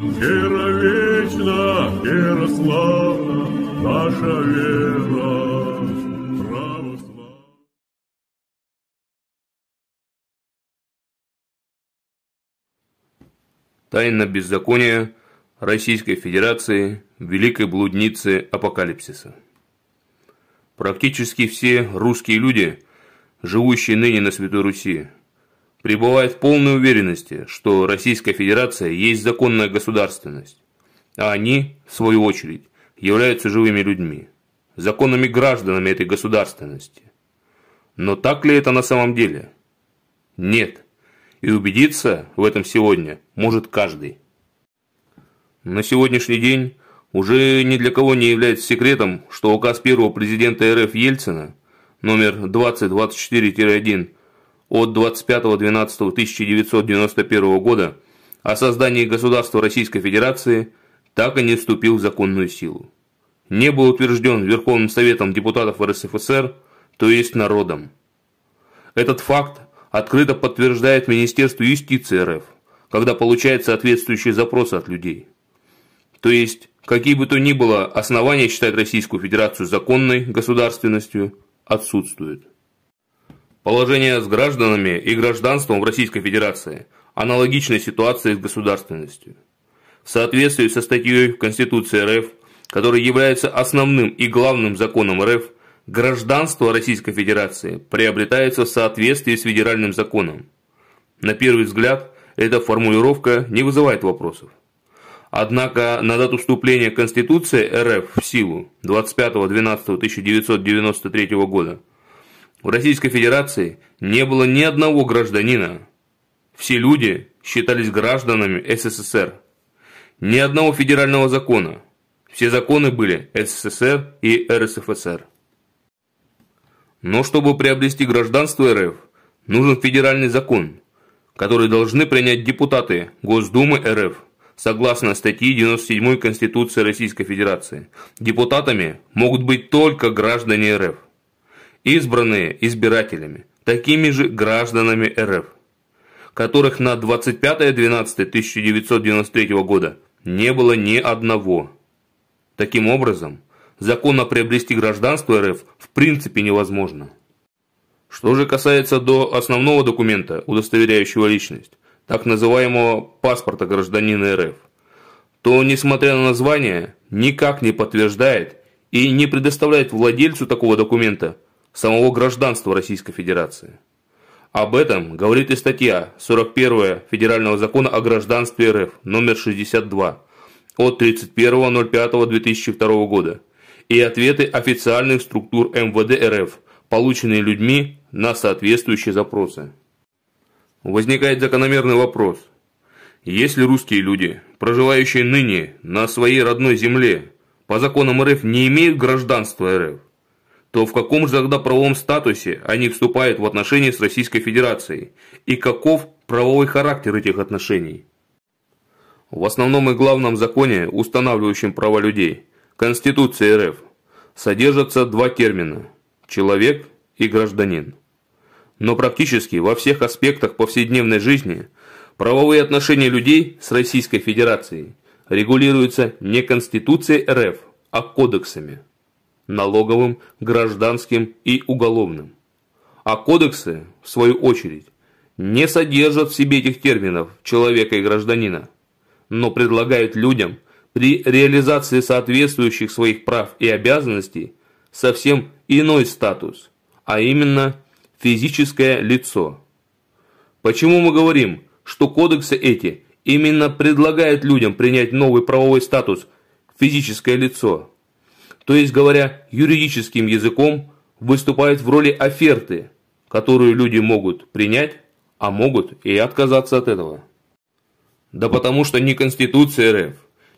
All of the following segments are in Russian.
Вера вечна, вера славна, наша вера. Тайна беззакония Российской Федерации, великой блудницы апокалипсиса. Практически все русские люди, живущие ныне на Святой Руси, пребывает в полной уверенности, что Российская Федерация есть законная государственность, а они, в свою очередь, являются живыми людьми, законными гражданами этой государственности. Но так ли это на самом деле? Нет. И убедиться в этом сегодня может каждый. На сегодняшний день уже ни для кого не является секретом, что указ первого президента РФ Ельцина номер 2024-1 от 25.12.1991 года о создании государства Российской Федерации так и не вступил в законную силу. Не был утвержден Верховным Советом депутатов РСФСР, то есть народом. Этот факт открыто подтверждает Министерство юстиции РФ, когда получает соответствующие запросы от людей. То есть, какие бы то ни было основания считать Российскую Федерацию законной государственностью, отсутствуют. Положение с гражданами и гражданством в Российской Федерации аналогичной ситуации с государственностью. В соответствии со статьей Конституции РФ, которая является основным и главным законом РФ, гражданство Российской Федерации приобретается в соответствии с федеральным законом. На первый взгляд, эта формулировка не вызывает вопросов. Однако на дату вступления Конституции РФ в силу 25.12.1993 года в Российской Федерации не было ни одного гражданина. Все люди считались гражданами СССР. Ни одного федерального закона. Все законы были СССР и РСФСР. Но чтобы приобрести гражданство РФ, нужен федеральный закон, который должны принять депутаты Госдумы РФ согласно статье 97 Конституции Российской Федерации. Депутатами могут быть только граждане РФ избранные избирателями, такими же гражданами РФ, которых на 25.12.1993 года не было ни одного. Таким образом, законно приобрести гражданство РФ в принципе невозможно. Что же касается до основного документа, удостоверяющего личность, так называемого паспорта гражданина РФ, то, несмотря на название, никак не подтверждает и не предоставляет владельцу такого документа – самого гражданства Российской Федерации. Об этом говорит и статья 41 Федерального закона о гражданстве РФ номер 62 от 31.05.2002 года и ответы официальных структур МВД РФ, полученные людьми на соответствующие запросы. Возникает закономерный вопрос. Если русские люди, проживающие ныне на своей родной земле, по законам РФ не имеют гражданства РФ, то в каком же тогда правовом статусе они вступают в отношения с Российской Федерацией и каков правовой характер этих отношений? В основном и главном законе, устанавливающем права людей, Конституции РФ, содержатся два термина – человек и гражданин. Но практически во всех аспектах повседневной жизни правовые отношения людей с Российской Федерацией регулируются не Конституцией РФ, а кодексами – налоговым, гражданским и уголовным. А кодексы, в свою очередь, не содержат в себе этих терминов человека и гражданина, но предлагают людям при реализации соответствующих своих прав и обязанностей совсем иной статус, а именно физическое лицо. Почему мы говорим, что кодексы эти именно предлагают людям принять новый правовой статус «физическое лицо»? то есть говоря юридическим языком, выступает в роли оферты, которую люди могут принять, а могут и отказаться от этого. Да потому что ни Конституция РФ,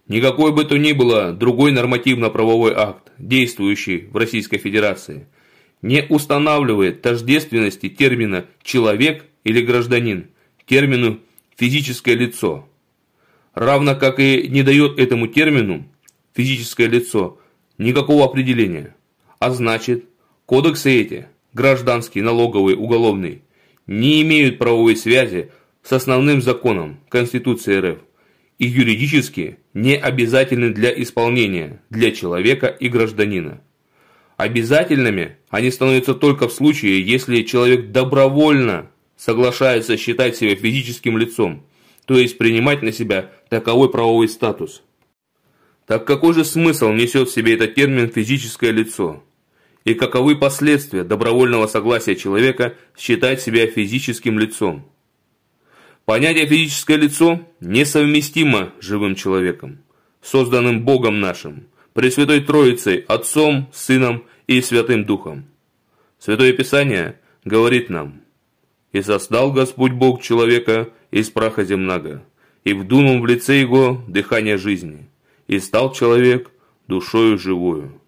никакой бы то ни было другой нормативно-правовой акт, действующий в Российской Федерации, не устанавливает тождественности термина «человек» или «гражданин» термину «физическое лицо», равно как и не дает этому термину «физическое лицо» никакого определения. А значит, кодексы эти, гражданский, налоговый, уголовный, не имеют правовой связи с основным законом Конституции РФ и юридически не обязательны для исполнения для человека и гражданина. Обязательными они становятся только в случае, если человек добровольно соглашается считать себя физическим лицом, то есть принимать на себя таковой правовой статус – так какой же смысл несет в себе этот термин «физическое лицо»? И каковы последствия добровольного согласия человека считать себя физическим лицом? Понятие «физическое лицо» несовместимо с живым человеком, созданным Богом нашим, Пресвятой Троицей, Отцом, Сыном и Святым Духом. Святое Писание говорит нам, «И создал Господь Бог человека из праха земного, и вдунул в лице его дыхание жизни» и стал человек душою живою.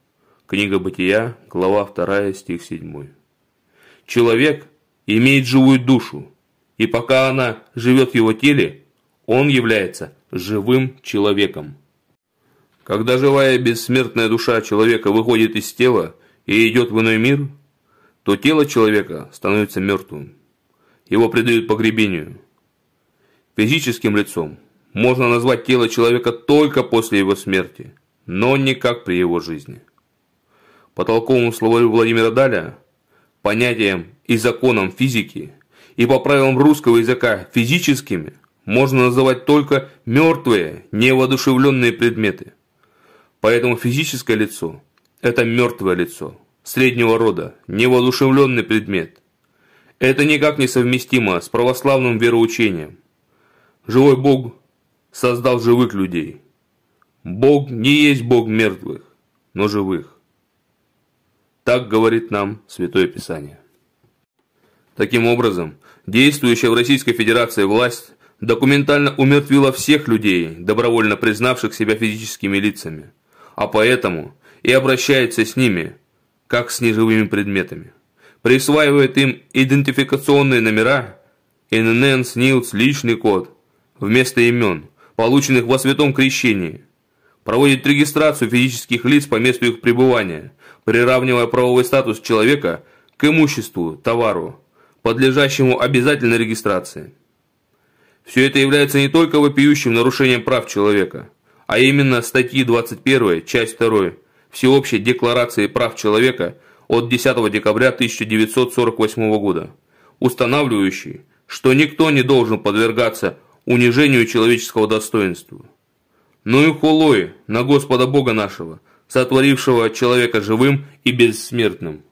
Книга Бытия, глава 2, стих 7. Человек имеет живую душу, и пока она живет в его теле, он является живым человеком. Когда живая бессмертная душа человека выходит из тела и идет в иной мир, то тело человека становится мертвым. Его предают погребению физическим лицом – можно назвать тело человека только после его смерти, но никак при его жизни. По толковому словарю Владимира Даля, понятиям и законам физики и по правилам русского языка физическими можно называть только мертвые, невоодушевленные предметы. Поэтому физическое лицо – это мертвое лицо, среднего рода, невоодушевленный предмет. Это никак не совместимо с православным вероучением. Живой Бог – создал живых людей. Бог не есть Бог мертвых, но живых. Так говорит нам Святое Писание. Таким образом, действующая в Российской Федерации власть документально умертвила всех людей, добровольно признавших себя физическими лицами, а поэтому и обращается с ними, как с неживыми предметами. Присваивает им идентификационные номера, ННН, СНИЛС, личный код, вместо имен – полученных во святом крещении. Проводит регистрацию физических лиц по месту их пребывания, приравнивая правовой статус человека к имуществу, товару, подлежащему обязательной регистрации. Все это является не только вопиющим нарушением прав человека, а именно статьи 21, часть 2 Всеобщей декларации прав человека от 10 декабря 1948 года, устанавливающей, что никто не должен подвергаться унижению человеческого достоинства. Ну и хулой на Господа Бога нашего, сотворившего человека живым и бессмертным.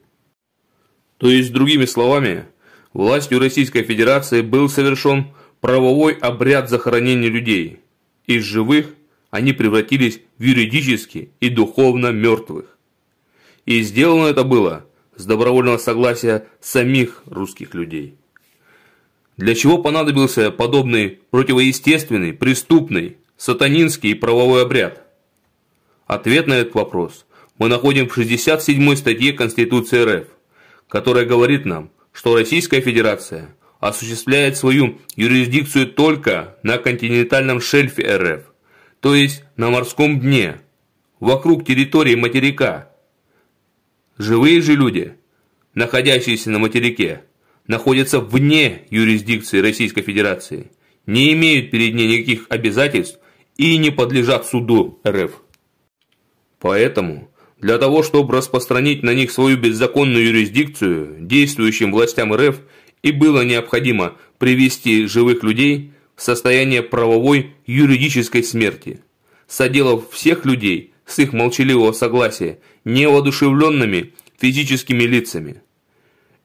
То есть, другими словами, властью Российской Федерации был совершен правовой обряд захоронения людей. Из живых они превратились в юридически и духовно мертвых. И сделано это было с добровольного согласия самих русских людей. Для чего понадобился подобный противоестественный, преступный, сатанинский правовой обряд? Ответ на этот вопрос мы находим в 67 статье Конституции РФ, которая говорит нам, что Российская Федерация осуществляет свою юрисдикцию только на континентальном шельфе РФ, то есть на морском дне, вокруг территории материка. Живые же люди, находящиеся на материке, находятся вне юрисдикции Российской Федерации, не имеют перед ней никаких обязательств и не подлежат суду РФ. Поэтому, для того, чтобы распространить на них свою беззаконную юрисдикцию, действующим властям РФ и было необходимо привести живых людей в состояние правовой юридической смерти, соделав всех людей с их молчаливого согласия неодушевленными физическими лицами.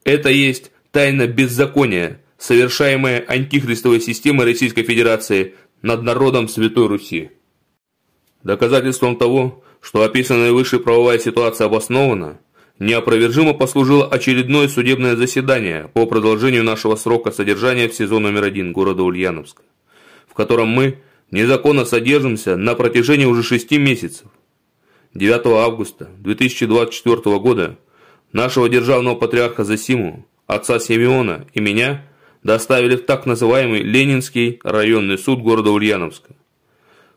Это есть тайна беззакония, совершаемая антихристовой системой Российской Федерации над народом Святой Руси. Доказательством того, что описанная выше правовая ситуация обоснована, неопровержимо послужило очередное судебное заседание по продолжению нашего срока содержания в СИЗО номер один города Ульяновска, в котором мы незаконно содержимся на протяжении уже шести месяцев. 9 августа 2024 года нашего державного патриарха Засиму отца Севиона и меня доставили в так называемый Ленинский районный суд города Ульяновска.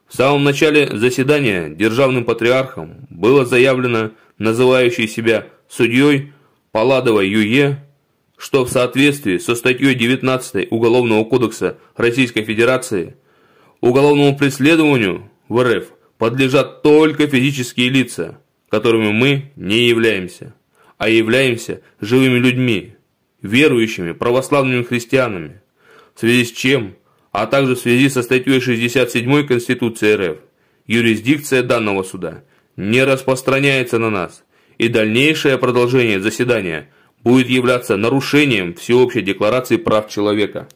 В самом начале заседания державным патриархом было заявлено называющий себя судьей Паладова Юе, что в соответствии со статьей 19 Уголовного кодекса Российской Федерации уголовному преследованию в РФ подлежат только физические лица, которыми мы не являемся, а являемся живыми людьми, верующими православными христианами, в связи с чем, а также в связи со статьей 67 Конституции РФ, юрисдикция данного суда не распространяется на нас, и дальнейшее продолжение заседания будет являться нарушением Всеобщей Декларации прав человека.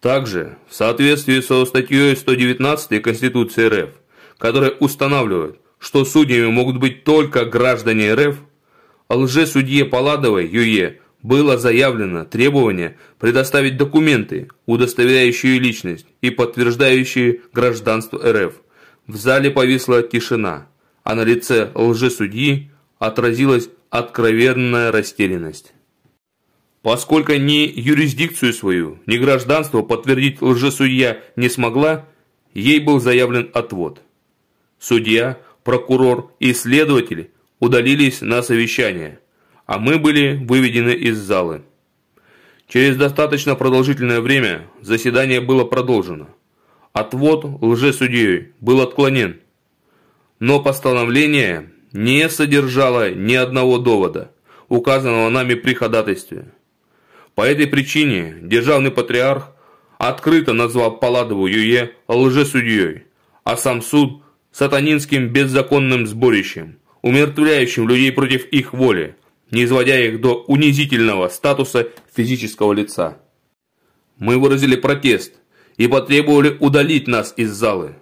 Также, в соответствии со статьей 119 Конституции РФ, которая устанавливает, что судьями могут быть только граждане РФ, о лжесудье Паладовой Юе было заявлено требование предоставить документы, удостоверяющие личность и подтверждающие гражданство РФ. В зале повисла тишина, а на лице лжесудьи отразилась откровенная растерянность. Поскольку ни юрисдикцию свою, ни гражданство подтвердить лжесудья не смогла, ей был заявлен отвод. Судья, прокурор и следователь удалились на совещание, а мы были выведены из залы. Через достаточно продолжительное время заседание было продолжено. Отвод лжесудьей был отклонен, но постановление не содержало ни одного довода, указанного нами при ходатайстве. По этой причине державный патриарх открыто назвал Паладову Юе лжесудьей, а сам суд – сатанинским беззаконным сборищем – умертвляющим людей против их воли, не изводя их до унизительного статуса физического лица. Мы выразили протест и потребовали удалить нас из залы.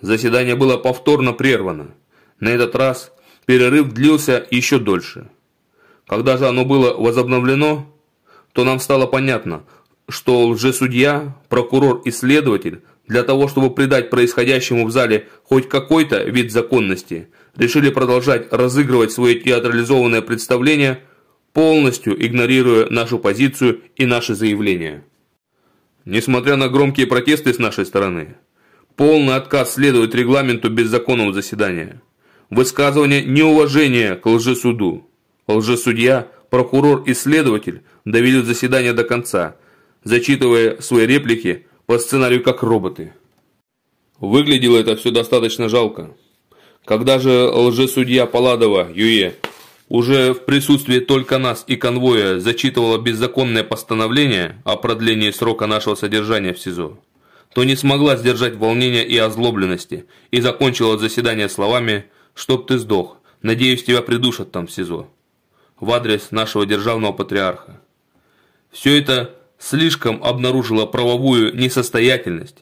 Заседание было повторно прервано. На этот раз перерыв длился еще дольше. Когда же оно было возобновлено, то нам стало понятно, что лжесудья, прокурор и следователь для того, чтобы придать происходящему в зале хоть какой-то вид законности – решили продолжать разыгрывать свое театрализованное представление, полностью игнорируя нашу позицию и наши заявления. Несмотря на громкие протесты с нашей стороны, полный отказ следовать регламенту беззаконного заседания. Высказывание неуважения к лжесуду. Лжесудья, прокурор и следователь довели заседание до конца, зачитывая свои реплики по сценарию как роботы. Выглядело это все достаточно жалко. Когда же лжесудья Паладова, Юе, уже в присутствии только нас и конвоя зачитывала беззаконное постановление о продлении срока нашего содержания в СИЗО, то не смогла сдержать волнения и озлобленности и закончила заседание словами «Чтоб ты сдох, надеюсь, тебя придушат там в СИЗО» в адрес нашего державного патриарха. Все это слишком обнаружило правовую несостоятельность,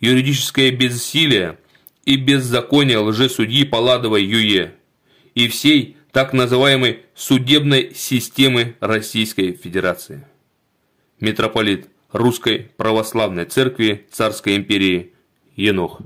юридическое бессилие – и беззакония лжесудьи Паладова Юе и всей так называемой судебной системы Российской Федерации. Митрополит Русской Православной Церкви Царской Империи Енох.